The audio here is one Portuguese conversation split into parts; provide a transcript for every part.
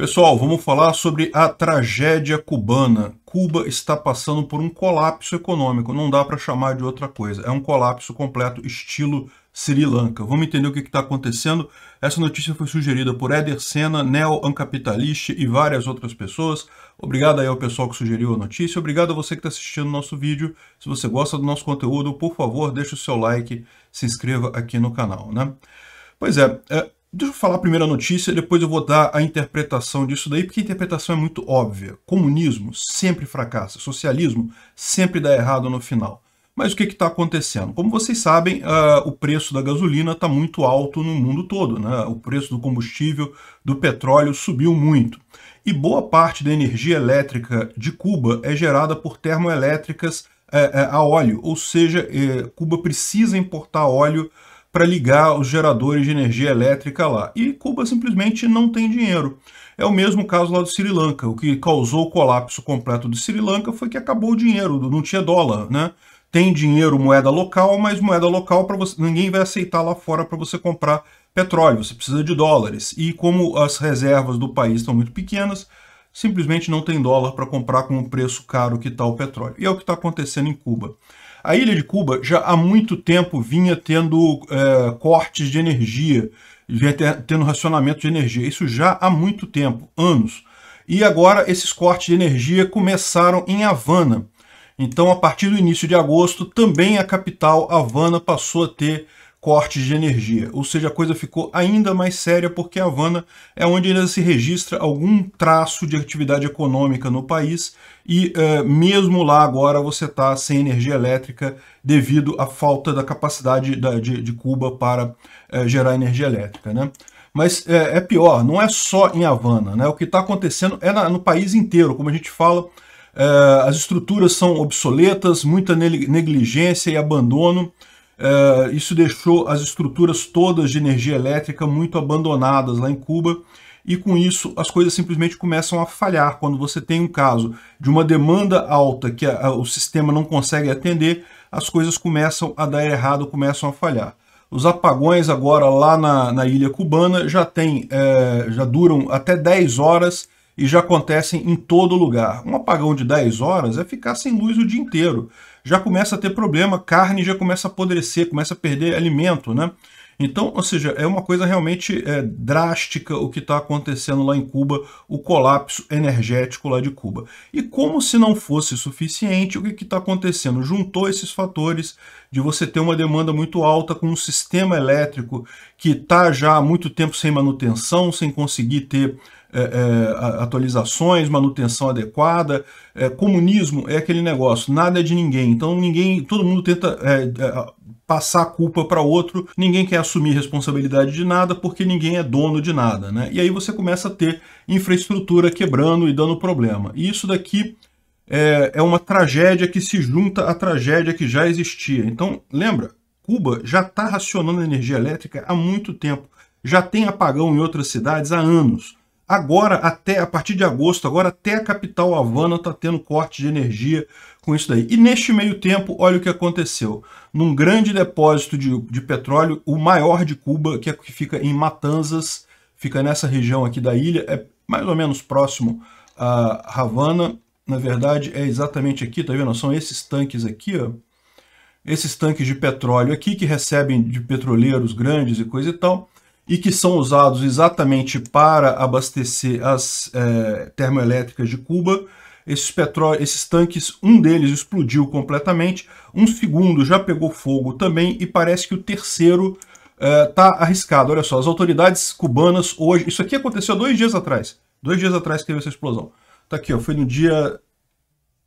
Pessoal, vamos falar sobre a tragédia cubana. Cuba está passando por um colapso econômico, não dá para chamar de outra coisa. É um colapso completo, estilo Sri Lanka. Vamos entender o que está acontecendo. Essa notícia foi sugerida por Eder Senna, Neo Ancapitalista e várias outras pessoas. Obrigado aí ao pessoal que sugeriu a notícia. Obrigado a você que está assistindo o nosso vídeo. Se você gosta do nosso conteúdo, por favor, deixe o seu like, se inscreva aqui no canal. Né? Pois é, é Deixa eu falar a primeira notícia, depois eu vou dar a interpretação disso daí, porque a interpretação é muito óbvia. Comunismo sempre fracassa, socialismo sempre dá errado no final. Mas o que está acontecendo? Como vocês sabem, uh, o preço da gasolina está muito alto no mundo todo. Né? O preço do combustível, do petróleo, subiu muito. E boa parte da energia elétrica de Cuba é gerada por termoelétricas uh, uh, a óleo, ou seja, eh, Cuba precisa importar óleo para ligar os geradores de energia elétrica lá. E Cuba simplesmente não tem dinheiro. É o mesmo caso lá do Sri Lanka. O que causou o colapso completo do Sri Lanka foi que acabou o dinheiro, não tinha dólar, né? Tem dinheiro, moeda local, mas moeda local para você, ninguém vai aceitar lá fora para você comprar petróleo, você precisa de dólares. E como as reservas do país estão muito pequenas, simplesmente não tem dólar para comprar com o preço caro que está o petróleo. E é o que está acontecendo em Cuba. A ilha de Cuba já há muito tempo vinha tendo é, cortes de energia, vinha tendo racionamento de energia. Isso já há muito tempo, anos. E agora esses cortes de energia começaram em Havana. Então, a partir do início de agosto, também a capital Havana passou a ter cortes de energia, ou seja, a coisa ficou ainda mais séria porque Havana é onde ainda se registra algum traço de atividade econômica no país e eh, mesmo lá agora você está sem energia elétrica devido à falta da capacidade da, de, de, Cuba para eh, gerar energia elétrica. Né? Mas eh, é, pior, não é só em Havana, né? o que está acontecendo é na, no país inteiro, como a gente fala, as estruturas são obsoletas, muita negligência e abandono, Uh, isso deixou as estruturas todas de energia elétrica muito abandonadas lá em Cuba, e com isso as coisas simplesmente começam a falhar. Quando você tem um caso de uma demanda alta que a, a, o sistema não consegue atender, as coisas começam a dar errado, começam a falhar. Os apagões agora lá na, na ilha cubana já, tem, é, já duram até 10 horas e já acontecem em todo lugar. Um apagão de 10 horas é ficar sem luz o dia inteiro. Já começa a ter problema, carne já começa a apodrecer, começa a perder alimento, né? Então, ou seja, é uma coisa realmente é, drástica o que está acontecendo lá em Cuba, o colapso energético lá de Cuba. E como se não fosse suficiente, o que está acontecendo? Juntou esses fatores de você ter uma demanda muito alta com um sistema elétrico que está já há muito tempo sem manutenção, sem conseguir ter é, é, atualizações, manutenção adequada. É, comunismo é aquele negócio, nada é de ninguém. Então ninguém, todo mundo tenta passar a culpa para outro, ninguém quer assumir responsabilidade de nada porque ninguém é dono de nada, né? E aí você começa a ter infraestrutura quebrando e dando problema. E isso daqui é, é uma tragédia que se junta à tragédia que já existia. Então, lembra, Cuba já está racionando energia elétrica há muito tempo, já tem apagão em outras cidades há anos agora, até a partir de agosto, agora até a capital Havana está tendo corte de energia com isso daí. E neste meio tempo, olha o que aconteceu. Num grande depósito de, de petróleo, o maior de Cuba, que, é, que fica em Matanzas, fica nessa região aqui da ilha, é mais ou menos próximo a Havana. Na verdade, é exatamente aqui, tá vendo? São esses tanques aqui, ó. Esses tanques de petróleo aqui que recebem de petroleiros grandes e coisa e tal e que são usados exatamente para abastecer as é, termoelétricas de Cuba. Esses, petró esses tanques, um deles explodiu completamente, um segundo já pegou fogo também e parece que o terceiro está é, tá arriscado. Olha só, as autoridades cubanas hoje... Isso aqui aconteceu dois dias atrás. Dois dias atrás teve essa explosão. Tá aqui, ó, foi no dia...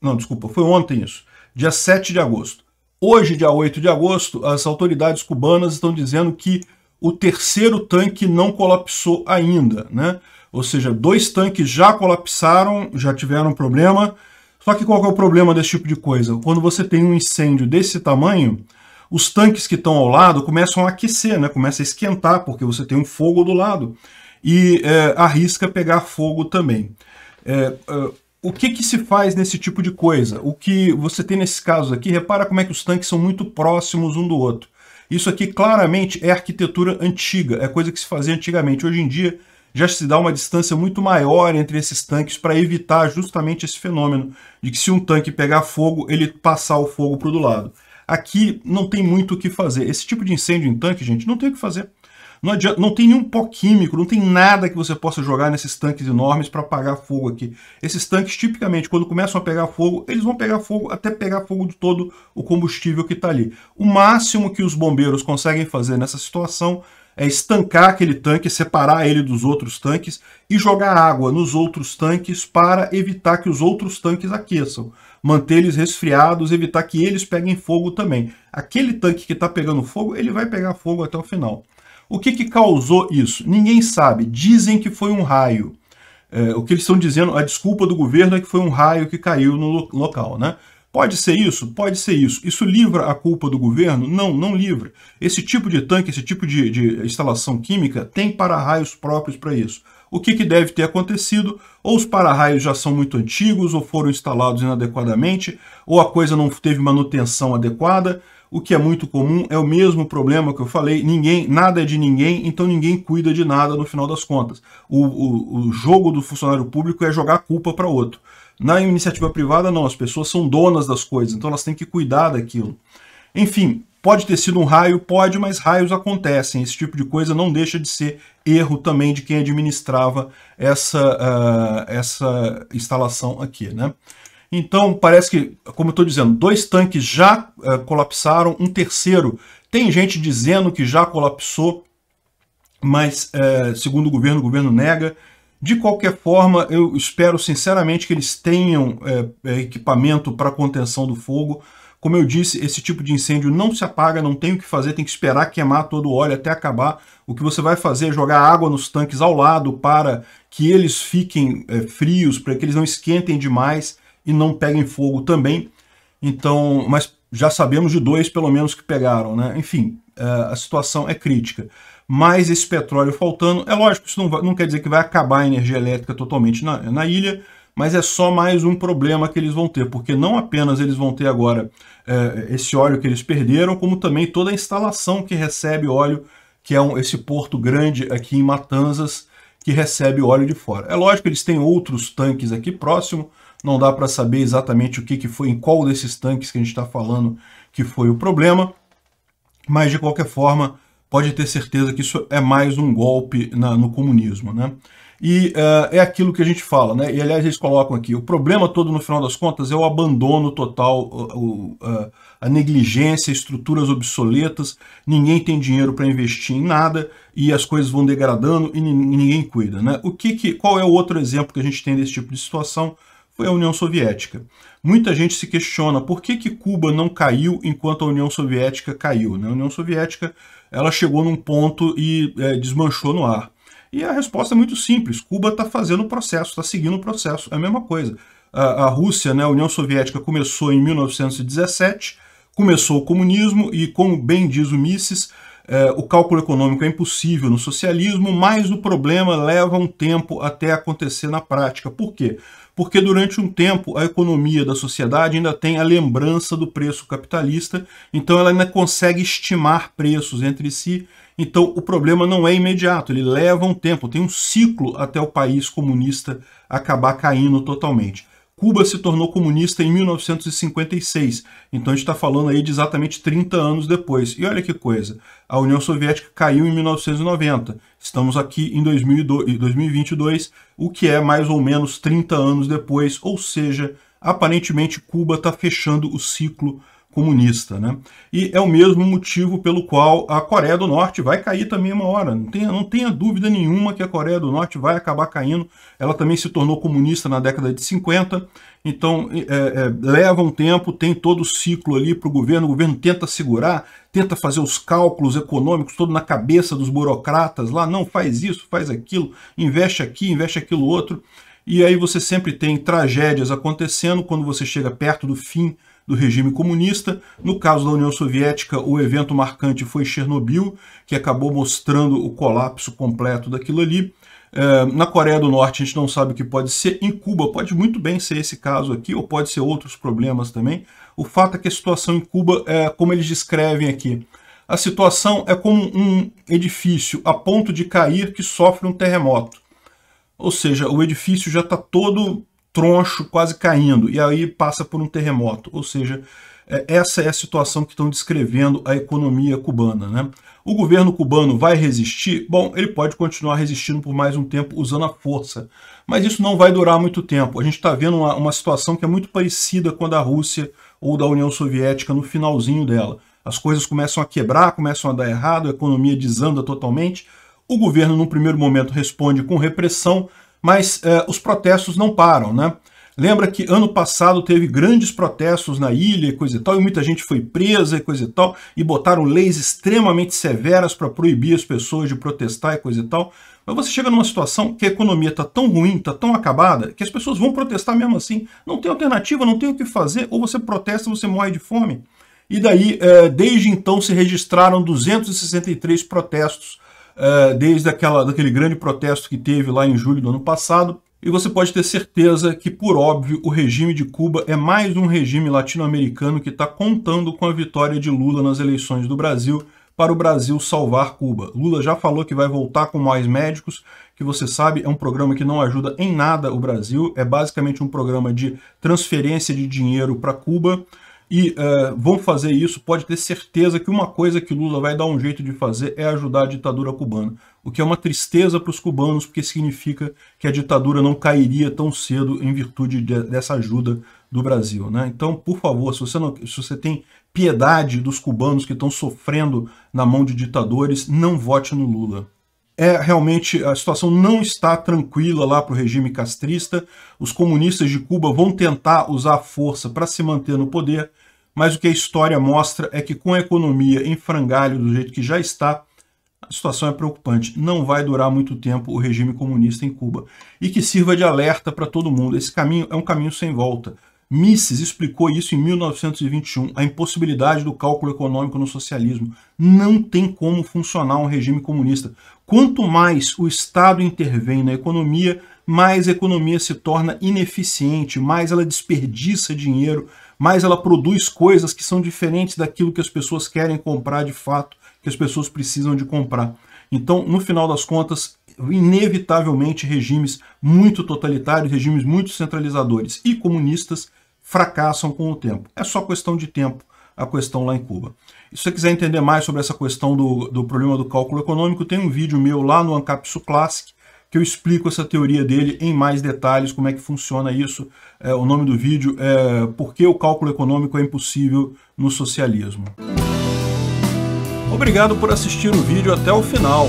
Não, desculpa, foi ontem isso. Dia 7 de agosto. Hoje, dia 8 de agosto, as autoridades cubanas estão dizendo que o terceiro tanque não colapsou ainda, né? Ou seja, dois tanques já colapsaram, já tiveram problema. Só que qual que é o problema desse tipo de coisa? Quando você tem um incêndio desse tamanho, os tanques que estão ao lado começam a aquecer, né? começa a esquentar, porque você tem um fogo do lado, e é, arrisca pegar fogo também. É, é, o que, que se faz nesse tipo de coisa? O que você tem nesse caso aqui, repara como é que os tanques são muito próximos um do outro. Isso aqui claramente é arquitetura antiga, é coisa que se fazia antigamente. Hoje em dia já se dá uma distância muito maior entre esses tanques para evitar justamente esse fenômeno de que se um tanque pegar fogo, ele passar o fogo para o do lado. Aqui não tem muito o que fazer. Esse tipo de incêndio em tanque, gente, não tem o que fazer. Não, adianta, não tem nenhum pó químico, não tem nada que você possa jogar nesses tanques enormes para apagar fogo aqui. Esses tanques, tipicamente, quando começam a pegar fogo, eles vão pegar fogo até pegar fogo de todo o combustível que está ali. O máximo que os bombeiros conseguem fazer nessa situação é estancar aquele tanque, separar ele dos outros tanques e jogar água nos outros tanques para evitar que os outros tanques aqueçam, manter eles resfriados, evitar que eles peguem fogo também. Aquele tanque que está pegando fogo, ele vai pegar fogo até o final. O que, que causou isso? Ninguém sabe. Dizem que foi um raio. É, o que eles estão dizendo, a desculpa do governo é que foi um raio que caiu no lo local, né? Pode ser isso? Pode ser isso. Isso livra a culpa do governo? Não, não livra. Esse tipo de tanque, esse tipo de, de instalação química tem para-raios próprios para isso. O que, que deve ter acontecido? Ou os para-raios já são muito antigos, ou foram instalados inadequadamente, ou a coisa não teve manutenção adequada. O que é muito comum é o mesmo problema que eu falei: ninguém, nada é de ninguém, então ninguém cuida de nada no final das contas. O, o, o jogo do funcionário público é jogar culpa para outro. Na iniciativa privada, não, as pessoas são donas das coisas, então elas têm que cuidar daquilo. Enfim, Pode ter sido um raio, pode, mas raios acontecem. Esse tipo de coisa não deixa de ser erro também de quem administrava essa, uh, essa instalação aqui, né? Então, parece que, como eu estou dizendo, dois tanques já é, colapsaram, um terceiro tem gente dizendo que já colapsou, mas, é, segundo o governo, o governo nega. De qualquer forma, eu espero sinceramente que eles tenham é, equipamento para contenção do fogo. Como eu disse, esse tipo de incêndio não se apaga, não tem o que fazer, tem que esperar queimar todo o óleo até acabar. O que você vai fazer é jogar água nos tanques ao lado para que eles fiquem é, frios, para que eles não esquentem demais e não peguem fogo também. Então, mas já sabemos de dois, pelo menos, que pegaram, né? Enfim, é, a situação é crítica. Mas esse petróleo faltando, é lógico, isso não, vai, não quer dizer que vai acabar a energia elétrica totalmente na, na ilha, mas é só mais um problema que eles vão ter, porque não apenas eles vão ter agora é, esse óleo que eles perderam, como também toda a instalação que recebe óleo, que é um, esse porto grande aqui em Matanzas, que recebe óleo de fora. É lógico que eles têm outros tanques aqui próximo, não dá para saber exatamente o que, que foi, em qual desses tanques que a gente está falando que foi o problema, mas de qualquer forma pode ter certeza que isso é mais um golpe na, no comunismo, né? E uh, é aquilo que a gente fala, né? E aliás eles colocam aqui, o problema todo no final das contas é o abandono total, o, o, a, a negligência, estruturas obsoletas, ninguém tem dinheiro para investir em nada e as coisas vão degradando e ninguém cuida, né? O que, que qual é o outro exemplo que a gente tem desse tipo de situação? foi a União Soviética. Muita gente se questiona por que, que Cuba não caiu enquanto a União Soviética caiu. Né? A União Soviética ela chegou num ponto e é, desmanchou no ar. E a resposta é muito simples: Cuba está fazendo o processo, está seguindo o processo. É a mesma coisa. A, a Rússia, né, a União Soviética, começou em 1917, começou o comunismo e, como bem diz o Mises, é, o cálculo econômico é impossível no socialismo, mas o problema leva um tempo até acontecer na prática. Por quê? porque durante um tempo a economia da sociedade ainda tem a lembrança do preço capitalista, então ela ainda consegue estimar preços entre si. Então o problema não é imediato, ele leva um tempo, tem um ciclo até o país comunista acabar caindo totalmente. Cuba se tornou comunista em 1956, então a gente está falando aí de exatamente 30 anos depois. E olha que coisa, a União Soviética caiu em 1990, estamos aqui em 2022, o que é mais ou menos 30 anos depois, ou seja, aparentemente Cuba está fechando o ciclo comunista. Né? E é o mesmo motivo pelo qual a Coreia do Norte vai cair também uma hora. Não tenha, não tenha dúvida nenhuma que a Coreia do Norte vai acabar caindo. Ela também se tornou comunista na década de 50, então é, é, leva um tempo, tem todo o ciclo ali para o governo. O governo tenta segurar, tenta fazer os cálculos econômicos todo na cabeça dos burocratas lá. Não, faz isso, faz aquilo, investe aqui, investe aquilo outro. E aí você sempre tem tragédias acontecendo quando você chega perto do fim do regime comunista. No caso da União Soviética, o evento marcante foi Chernobyl, que acabou mostrando o colapso completo daquilo ali. É, na Coreia do Norte a gente não sabe o que pode ser, em Cuba pode muito bem ser esse caso aqui, ou pode ser outros problemas também. O fato é que a situação em Cuba, é como eles descrevem aqui, a situação é como um edifício a ponto de cair que sofre um terremoto. Ou seja, o edifício já está todo troncho, quase caindo, e aí passa por um terremoto. Ou seja, é, essa é a situação que estão descrevendo a economia cubana. Né? O governo cubano vai resistir? Bom, ele pode continuar resistindo por mais um tempo usando a força, mas isso não vai durar muito tempo. A gente está vendo uma, uma situação que é muito parecida com a da Rússia ou da União Soviética no finalzinho dela. As coisas começam a quebrar, começam a dar errado, a economia desanda totalmente. O governo, num primeiro momento, responde com repressão, mas eh, os protestos não param, né? Lembra que ano passado teve grandes protestos na ilha e coisa e tal, e muita gente foi presa e coisa e tal, e botaram leis extremamente severas para proibir as pessoas de protestar e coisa e tal. Mas você chega numa situação que a economia está tão ruim, está tão acabada, que as pessoas vão protestar mesmo assim. Não tem alternativa, não tem o que fazer, ou você protesta ou você morre de fome. E daí, eh, desde então, se registraram 263 protestos é, desde aquela, daquele grande protesto que teve lá em julho do ano passado. E você pode ter certeza que, por óbvio, o regime de Cuba é mais um regime latino-americano que está contando com a vitória de Lula nas eleições do Brasil para o Brasil salvar Cuba. Lula já falou que vai voltar com mais médicos, que você sabe é um programa que não ajuda em nada o Brasil, é basicamente um programa de transferência de dinheiro para Cuba e uh, vão fazer isso, pode ter certeza que uma coisa que Lula vai dar um jeito de fazer é ajudar a ditadura cubana. O que é uma tristeza para os cubanos, porque significa que a ditadura não cairia tão cedo em virtude de, dessa ajuda do Brasil. Né? Então, por favor, se você, não, se você tem piedade dos cubanos que estão sofrendo na mão de ditadores, não vote no Lula é realmente a situação não está tranquila lá para o regime castrista. Os comunistas de Cuba vão tentar usar a força para se manter no poder, mas o que a história mostra é que com a economia em frangalho do jeito que já está, a situação é preocupante. Não vai durar muito tempo o regime comunista em Cuba. E que sirva de alerta para todo mundo. Esse caminho é um caminho sem volta. Mises explicou isso em 1921, a impossibilidade do cálculo econômico no socialismo. Não tem como funcionar um regime comunista. Quanto mais o Estado intervém na economia, mais a economia se torna ineficiente, mais ela desperdiça dinheiro, mais ela produz coisas que são diferentes daquilo que as pessoas querem comprar de fato, que as pessoas precisam de comprar. Então, no final das contas, inevitavelmente regimes muito totalitários, regimes muito centralizadores e comunistas fracassam com o tempo. É só questão de tempo a questão lá em Cuba. E se você quiser entender mais sobre essa questão do, do problema do cálculo econômico, tem um vídeo meu lá no Ancapsu Classic que eu explico essa teoria dele em mais detalhes, como é que funciona isso. É, o nome do vídeo é Por que o cálculo econômico é impossível no socialismo. Obrigado por assistir o vídeo até o final.